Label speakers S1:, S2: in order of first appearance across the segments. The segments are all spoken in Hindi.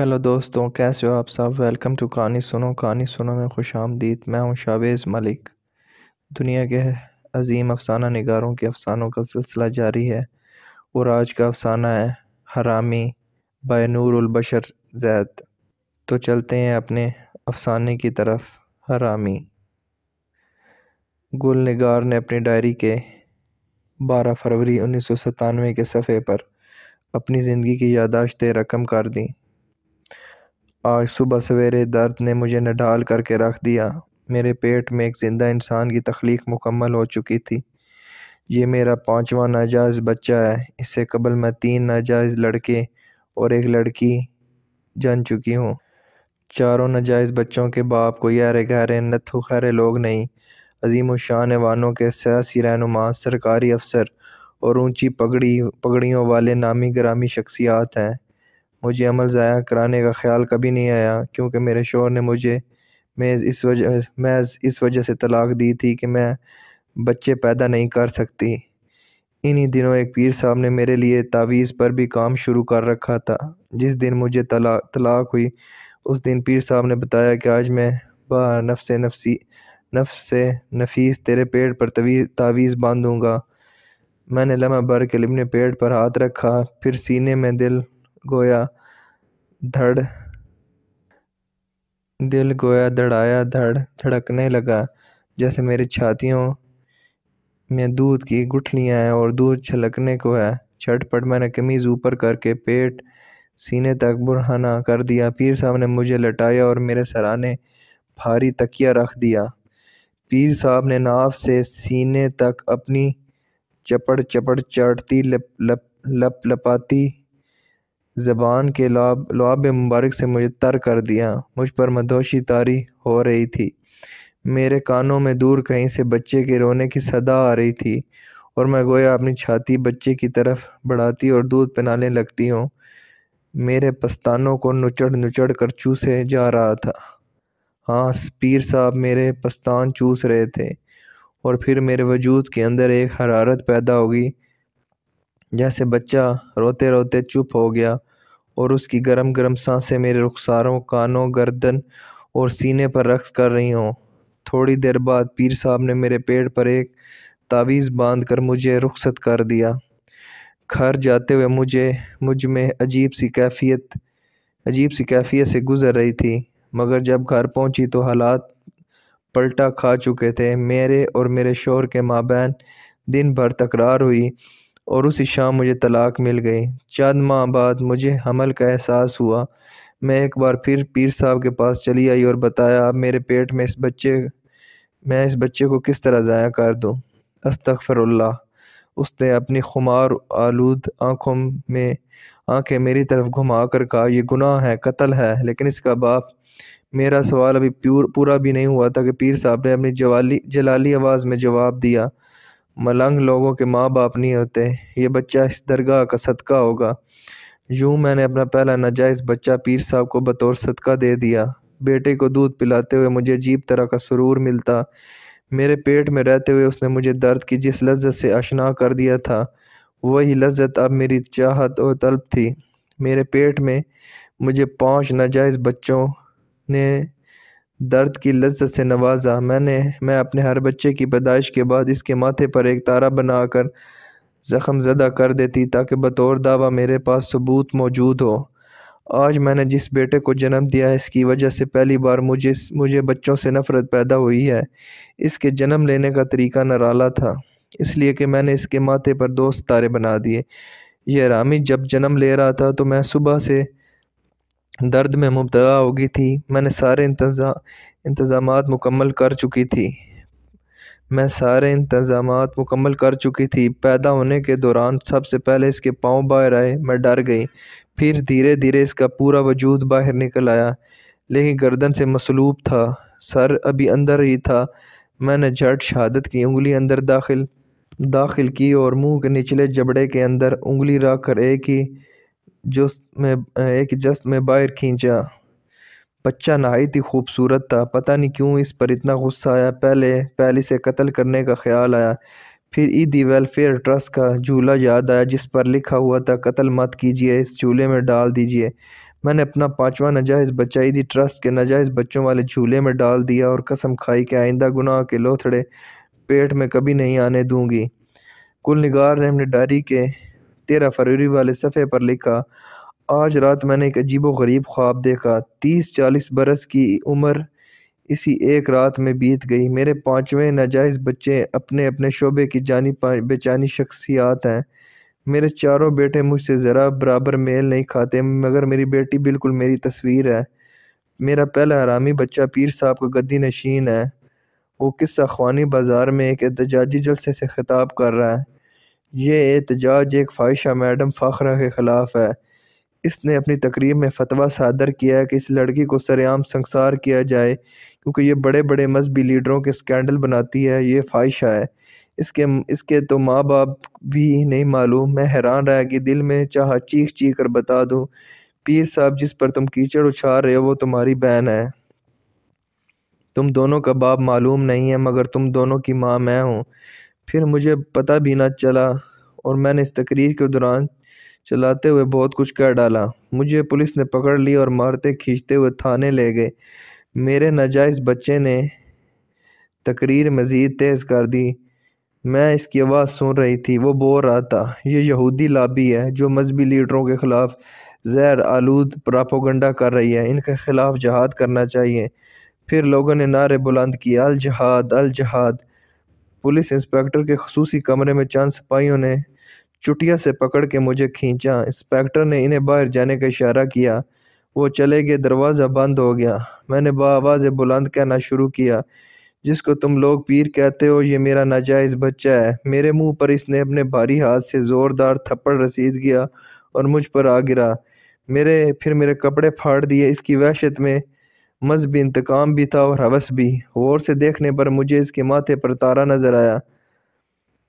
S1: हेलो दोस्तों कैसे हो आप सब वेलकम टू कहानी सुनो कहानी सुनो में खुश आमदीद मैं हूं शावेज़ मलिक दुनिया के अजीम अफसाना नगारों के अफसानों का सिलसिला जारी है और आज का अफसाना है हरामी बशर जैद तो चलते हैं अपने अफसाने की तरफ हरामी गुल नगार ने अपनी डायरी के 12 फरवरी उन्नीस सौ सतानवे के सफ़े पर अपनी ज़िंदगी की यादाश्तें रकम कर दी आज सुबह सवेरे दर्द ने मुझे नडाल करके रख दिया मेरे पेट में एक ज़िंदा इंसान की तख्लीक मुकम्मल हो चुकी थी ये मेरा पाँचवा नाजायज़ बच्चा है इससे कबल मैं तीन नाजायज़ लड़के और एक लड़की जान चुकी हूँ चारों नाजायज़ बच्चों के बाप को यारे गहरे नथु खरे लोग नहीं अजीम शान वानों के सियासी रहनुमा सरकारी अफसर और ऊंची पगड़ी पगड़ियों वाले नामी ग्रामी शख्सियात हैं मुझे अमल ज़ाया कराने का ख्याल कभी नहीं आया क्योंकि मेरे शोहर ने मुझे मैं इस वजह मैं इस वजह से तलाक दी थी कि मैं बच्चे पैदा नहीं कर सकती इन्हीं दिनों एक पीर साहब ने मेरे लिए तावीज़ पर भी काम शुरू कर रखा था जिस दिन मुझे तला तलाक हुई उस दिन पीर साहब ने बताया कि आज मैं बा से नफसी नफ़ से नफीस तेरे पेड़ पर तावीज़ बांधूँगा मैंने लम्हा भर के लिबने पेड़ पर हाथ रखा फिर सीने में दिल गोया धड़ दिल गोया धड़ाया धड़ धड़कने लगा जैसे मेरी छातियों में दूध की गुठलियाँ हैं और दूध छलकने को है छटपट मैंने कमीज़ ऊपर करके पेट सीने तक बुरहाना कर दिया पीर साहब ने मुझे लटाया और मेरे सराने भारी तकिया रख दिया पीर साहब ने नाव से सीने तक अपनी चपड़ चपड़ चढ़ती लप लप लप लपाती ज़बान के लाब लाब मुबारक से मुझे तर कर दिया मुझ पर मदोशी तारी हो रही थी मेरे कानों में दूर कहीं से बच्चे के रोने की सदा आ रही थी और मैं गोया अपनी छाती बच्चे की तरफ बढ़ाती और दूध पिलाने लगती हूँ मेरे पस्तानों को नुचड़ नुचड़ कर चूसे जा रहा था हाँ पीर साहब मेरे पस्तान चूस रहे थे और फिर मेरे वजूद के अंदर एक हरारत पैदा होगी जैसे बच्चा रोते रोते चुप हो गया और उसकी गरम गरम सांसें मेरे रुखसारों कानों गर्दन और सीने पर रक्स कर रही हों थोड़ी देर बाद पीर साहब ने मेरे पेट पर एक तावीज़ बांध कर मुझे रुखसत कर दिया घर जाते हुए मुझे मुझ में अजीब सी कैफियत अजीब सी कैफियत से गुज़र रही थी मगर जब घर पहुंची तो हालात पलटा खा चुके थे मेरे और मेरे शोर के माबैन दिन भर तकरार हुई और उसी शाम मुझे तलाक मिल गई चंद माह बाद मुझे हमल का एहसास हुआ मैं एक बार फिर पीर साहब के पास चली आई और बताया अब मेरे पेट में इस बच्चे मैं इस बच्चे को किस तरह ज़ाया कर दूँ अस्तफ़रल्ला उसने अपनी खुमार आलूद आँखों में आंखें मेरी तरफ घुमा कर कहा यह गुनाह है कत्ल है लेकिन इसका बाप मेरा सवाल अभी पूरा भी नहीं हुआ था कि पीर साहब ने अपनी जवाली जलाली आवाज़ में जवाब दिया मलंग लोगों के माँ बाप नहीं होते ये बच्चा इस दरगाह का सदका होगा यूं मैंने अपना पहला नजायज़ बच्चा पीर साहब को बतौर सदका दे दिया बेटे को दूध पिलाते हुए मुझे अजीब तरह का सुरूर मिलता मेरे पेट में रहते हुए उसने मुझे दर्द की जिस लज्जत से अशना कर दिया था वही लज्जत अब मेरी चाहत और तलब थी मेरे पेट में मुझे पांच नजायज बच्चों ने दर्द की लज्जत से नवाजा मैंने मैं अपने हर बच्चे की पैदाइश के बाद इसके माथे पर एक तारा बनाकर जख्म ज़दा कर देती ताकि बतौर दावा मेरे पास सबूत मौजूद हो आज मैंने जिस बेटे को जन्म दिया है इसकी वजह से पहली बार मुझे मुझे बच्चों से नफ़रत पैदा हुई है इसके जन्म लेने का तरीका नराला था इसलिए कि मैंने इसके माथे पर दोस्त तारे बना दिए यह रामी जब जन्म ले रहा था तो मैं सुबह से दर्द में मुबतला हो गई थी मैंने सारे इंतजाम इंतज़ाम मुकम्मल कर चुकी थी मैं सारे इंतज़ाम मुकम्मल कर चुकी थी पैदा होने के दौरान सबसे पहले इसके पाँव बाहर आए मैं डर गई फिर धीरे धीरे इसका पूरा वजूद बाहर निकल आया लेकिन गर्दन से मसलूब था सर अभी अंदर ही था मैंने झट शहादत की उंगली अंदर दाखिल दाखिल की और मुंह के निचले जबड़े के अंदर उंगली रख कर एक ही जुस्त में एक जस्त में बाहर खींचा बच्चा नहायत ही खूबसूरत था पता नहीं क्यों इस पर इतना गुस्सा आया पहले पहले से कत्ल करने का ख्याल आया फिर ईदी वेलफेयर ट्रस्ट का झूला याद आया जिस पर लिखा हुआ था कत्ल मत कीजिए इस झूले में डाल दीजिए मैंने अपना पांचवा नजायज़ बच्चा ईदी ट्रस्ट के नजायज़ बच्चों वाले झूले में डाल दिया और कसम खाई कि आइंदा गुनाह के लोथड़े पेट में कभी नहीं आने दूंगी कुल निगार ने अपने डायरी के तेरह फरवरी वाले सफ़े पर लिखा आज रात मैंने एक अजीब व गरीब ख्वाब देखा तीस चालीस बरस की उम्र इसी एक रात में बीत गई मेरे पाँचवें नाजायज़ बच्चे अपने अपने शोबे की जानी बेचानी शख्सियात हैं मेरे चारों बेटे मुझसे ज़रा बराबर मेल नहीं खाते मगर मेरी बेटी बिल्कुल मेरी तस्वीर है मेरा पहला हरामी बच्चा पीर साहब का गद्दी नशीन है वो किस्सा ख्वानी बाज़ार में एक एहतजाजी जलसे से खिताब कर रहा है ये एहतजाज एक ख्वाहिशा मैडम फ़ाखरा के ख़िलाफ़ है इसने अपनी तकरीब में फतवा सादर किया कि इस लड़की को सरेआम संसार किया जाए क्योंकि ये बड़े बड़े मजहबी लीडरों के स्कैंडल बनाती है ये ख्वाहिशा है इसके इसके तो माँ बाप भी नहीं मालूम मैं हैरान रह गई दिल में चाह चीख चीख कर बता दूँ पीर साहब जिस पर तुम कीचड़ उछाल रहे हो वो तुम्हारी बहन है तुम दोनों का बाप मालूम नहीं है मगर तुम दोनों की माँ मैं हूँ फिर मुझे पता भी ना चला और मैंने इस तकरीर के दौरान चलाते हुए बहुत कुछ कह डाला मुझे पुलिस ने पकड़ लिया और मारते खींचते हुए थाने ले गए मेरे नाजायज़ बच्चे ने तकरीर मज़ीद तेज़ कर दी मैं इसकी आवाज़ सुन रही थी वो बोल रहा था ये यहूदी लाबी है जो मजहबी लीडरों के ख़िलाफ़ जहर आलूद प्रापोगंडा कर रही है इनके ख़िलाफ़ जहाद करना चाहिए फिर लोगों ने नारे बुलंद किए अल जहाद अल जहाद पुलिस इंस्पेक्टर के खसूसी कमरे में चंद सिपाहियों ने चुटिया से पकड़ के मुझे खींचा इंस्पेक्टर ने इन्हें बाहर जाने का इशारा किया वो चले गए दरवाज़ा बंद हो गया मैंने बवाज़ बुलंद कहना शुरू किया जिसको तुम लोग पीर कहते हो ये मेरा नाजायज़ बच्चा है मेरे मुंह पर इसने अपने भारी हाथ से ज़ोरदार थप्पड़ रसीद किया और मुझ पर आ गिरा मेरे फिर मेरे कपड़े फाड़ दिए इसकी वहशत में मज़हब इंतकाम भी था और हवस भी गौर से देखने पर मुझे इसके माथे पर तारा नज़र आया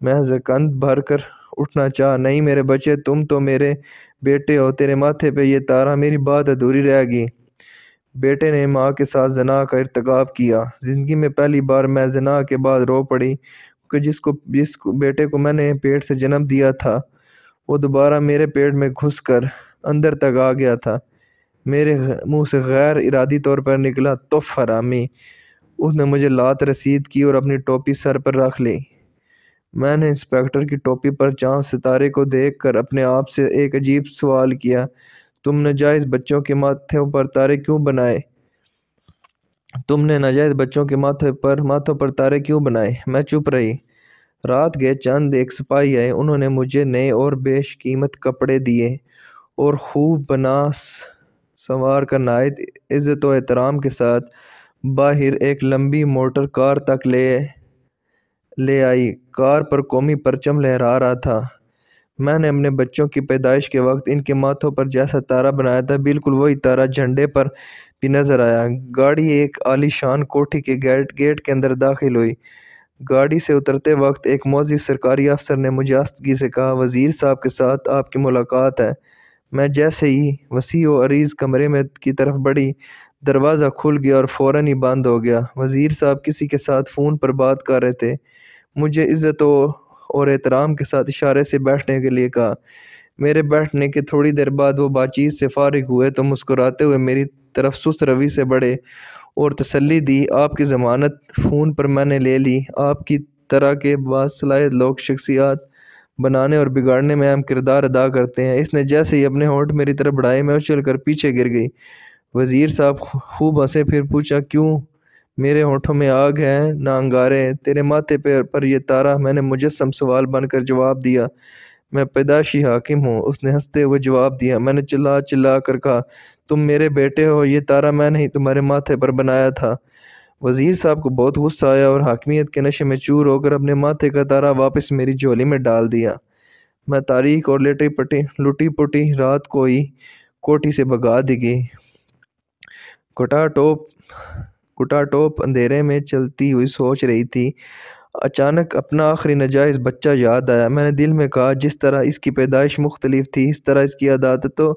S1: मैं जकंद भर कर उठना चाह नहीं मेरे बच्चे तुम तो मेरे बेटे हो तेरे माथे पे ये तारा मेरी बात अधूरी रहेगी बेटे ने माँ के साथ जना का इरतकब किया ज़िंदगी में पहली बार मैं जना के बाद रो पड़ी कि जिसको जिस बेटे को मैंने पेट से जन्म दिया था वो दोबारा मेरे पेट में घुस कर अंदर तक आ गया था मेरे मुंह से गैर इरादी तौर पर निकला तो फरामी उसने मुझे लात रसीद की और अपनी टोपी सर पर रख ली मैंने इंस्पेक्टर की टोपी पर चांद सितारे को देखकर अपने आप से एक अजीब सवाल किया तुमने जायज बच्चों के माथों पर तारे क्यों बनाए तुमने नाजायज़ बच्चों के माथे पर माथों पर तारे क्यों बनाए मैं चुप रही रात गए चंद एक सिपाही आए उन्होंने मुझे नए और बेशकीमत कपड़े दिए और खूब बना संवार कर नायत इज़्ज़त एहतराम के साथ बाहिर एक लंबी मोटर कार तक ले ले आई कार पर कौमी परचम लहरा रहा था मैंने अपने बच्चों की पैदाइश के वक्त इनके माथों पर जैसा तारा बनाया था बिल्कुल वही तारा झंडे पर भी नज़र आया गाड़ी एक आलीशान कोठी के गेट गेट के अंदर दाखिल हुई गाड़ी से उतरते वक्त एक मोजी सरकारी अफसर ने मुजास्तगी से कहा वज़ीर साहब के साथ आपकी मुलाकात है मैं जैसे ही वसी व अरीज़ कमरे में की तरफ बढ़ी दरवाज़ा खुल गया और फ़ौर ही बंद हो गया वज़ीर साहब किसी के साथ फ़ोन पर बात कर रहे थे मुझे इज़्ज़त और एहतराम के साथ इशारे से बैठने के लिए कहा मेरे बैठने के थोड़ी देर बाद वो बातचीत से फारग हुए तो मुस्कुराते हुए मेरी तरफ सुस्त रवि से बढ़े और तसली दी आपकी ज़मानत फ़ोन पर मैंने ले ली आपकी तरह के बासलाहत लोग शख्सियात बनाने और बिगाड़ने में अहम किरदार अदा करते हैं इसने जैसे ही अपने होंठ मेरी तरफ बढ़ाए मैं उछल कर पीछे गिर गई वज़ीर साहब खूब हंसे फिर पूछा क्यों मेरे होठों में आग है ना अंगारे तेरे माथे पर पर यह तारा मैंने मुजस्म सवाल बनकर जवाब दिया मैं पैदाशी हाकिम हूँ उसने हंसते हुए जवाब दिया मैंने चिल्ला चिल्ला कर कहा तुम मेरे बेटे हो ये तारा मैं नहीं तुम्हारे माथे पर बनाया था वज़ीर साहब को बहुत गुस्सा आया और हाकमियत के नशे में चूर होकर अपने माथे का तारा वापस मेरी झोली में डाल दिया मैं तारीख और लेटी पटी लुटी पुटी रात को ही कोठी से भगा दी गई कुटा टोप कुटा टोप अंधेरे में चलती हुई सोच रही थी अचानक अपना आखिरी नजायज़ बच्चा याद आया मैंने दिल में कहा जिस तरह इसकी पैदाइश मुख्तलिफ थी इस तरह इसकी आदातों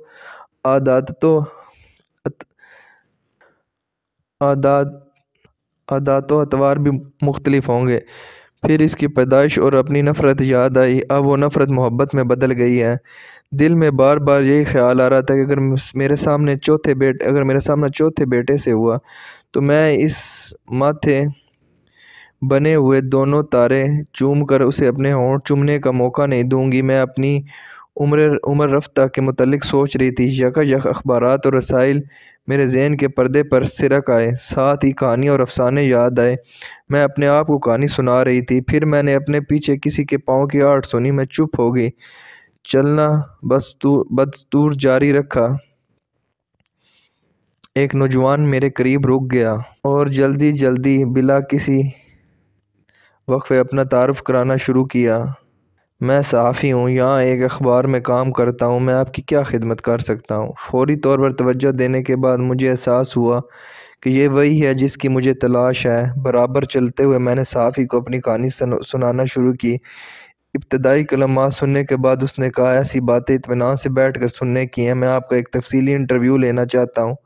S1: आदातों आदात अदात अतवार भी मुख्तलिफ होंगे फिर इसकी पैदाइश और अपनी नफ़रत याद आई अब वो नफ़रत मोहब्बत में बदल गई है दिल में बार बार यही ख्याल आ रहा था कि अगर मेरे सामने चौथे बेटे अगर मेरा सामना चौथे बेटे से हुआ तो मैं इस माथे बने हुए दोनों तारे चूम कर उसे अपने होंठ चूमने का मौका नहीं दूंगी मैं अपनी उम्र उम्र रफ्ता के मतलब सोच रही थी यका यक अखबार और रसाइल मेरे जहन के पर्दे पर सिरक आए साथ ही कहानी और अफसाने याद आए मैं अपने आप को कहानी सुना रही थी फिर मैंने अपने पीछे किसी के पाँव की आठ सुनी मैं चुप हो गई चलना बस दूर जारी रखा एक नौजवान मेरे करीब रुक गया और जल्दी जल्दी बिला किसी वक्फ़े अपना तारफ़ कराना शुरू किया मैं सहाफ़ी हूँ यहाँ एक अखबार में काम करता हूँ मैं आपकी क्या खिदमत कर सकता हूँ फौरी तौर पर तवज्जो देने के बाद मुझे एहसास हुआ कि ये वही है जिसकी मुझे तलाश है बराबर चलते हुए मैंने सहाफ़ी को अपनी कहानी सुनाना शुरू की इब्तदाई कलम सुनने के बाद उसने कहा ऐसी बातें इतमान से बैठ कर सुनने की हैं मैं आपका एक तफसीली इंटरव्यू लेना चाहता हूँ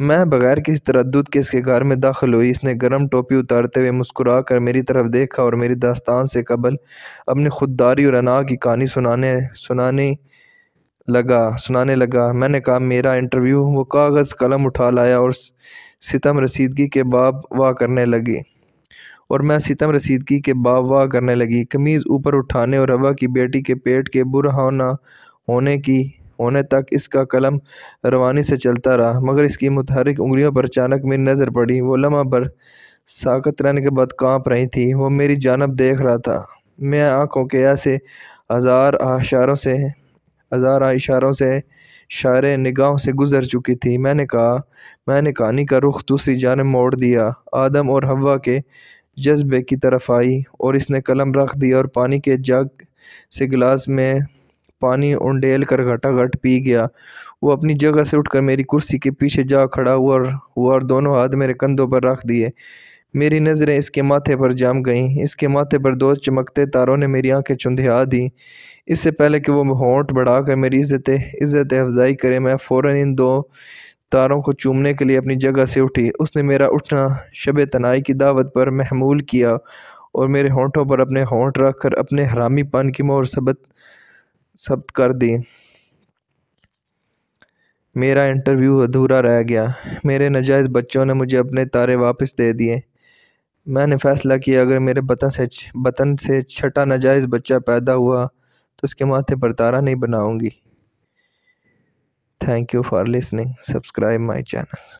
S1: मैं बगैर किसी दूध के इसके घर में दाखिल हुई इसने गर्म टोपी उतारते हुए मुस्कुरा कर मेरी तरफ देखा और मेरी दास्तान से कबल अपनी खुददारी और अना की कहानी सुनाने सुनाने लगा सुनाने लगा मैंने कहा मेरा इंटरव्यू वो कागज़ कलम उठा लाया और सितम रसीदगी के बाब वाह करने लगी और मैं सितम रसीदगी के बाब वाह करने लगी कमीज़ ऊपर उठाने और हवा की बेटी के पेट के बुरहाना होने की होने तक इसका कलम रवानी से चलता रहा मगर इसकी मुतहरिक उंगलियों पर अचानक मेरी नज़र पड़ी वो लम्हा भर साकत रहने के बाद कांप रही थी वो मेरी जानब देख रहा था मैं आंखों के ऐसे हज़ार इशारों से हज़ार इशारों से शार निगाहों से गुजर चुकी थी मैंने कहा मैंने कहानी का रुख दूसरी जानब मोड़ दिया आदम और हवा के जज्बे की तरफ आई और इसने कलम रख दिया और पानी के जग से गिलास में पानी उंडेल कर घटाघट पी गया वो अपनी जगह से उठकर मेरी कुर्सी के पीछे जा खड़ा हुआ हुआ और दोनों हाथ मेरे कंधों पर रख दिए मेरी नज़रें इसके माथे पर जम गईं इसके माथे पर दो चमकते तारों ने मेरी आंखें चुंधिया दी इससे पहले कि वो होंठ बढ़ाकर मेरी इज्जत इज्जत अफजाई करे मैं फ़ौर इन दो तारों को चूमने के लिए अपनी जगह से उठी उसने मेरा उठना शब तनाई की दावत पर महमूल किया और मेरे होंठों पर अपने होंठ रख कर अपने पान की मोहर सबत शब्द कर दी मेरा इंटरव्यू अधूरा रह गया मेरे नजायज़ बच्चों ने मुझे अपने तारे वापस दे दिए मैंने फ़ैसला किया अगर मेरे बतन से बतन से छठा नजायज़ बच्चा पैदा हुआ तो उसके माथे पर तारा नहीं बनाऊंगी thank you for listening subscribe my channel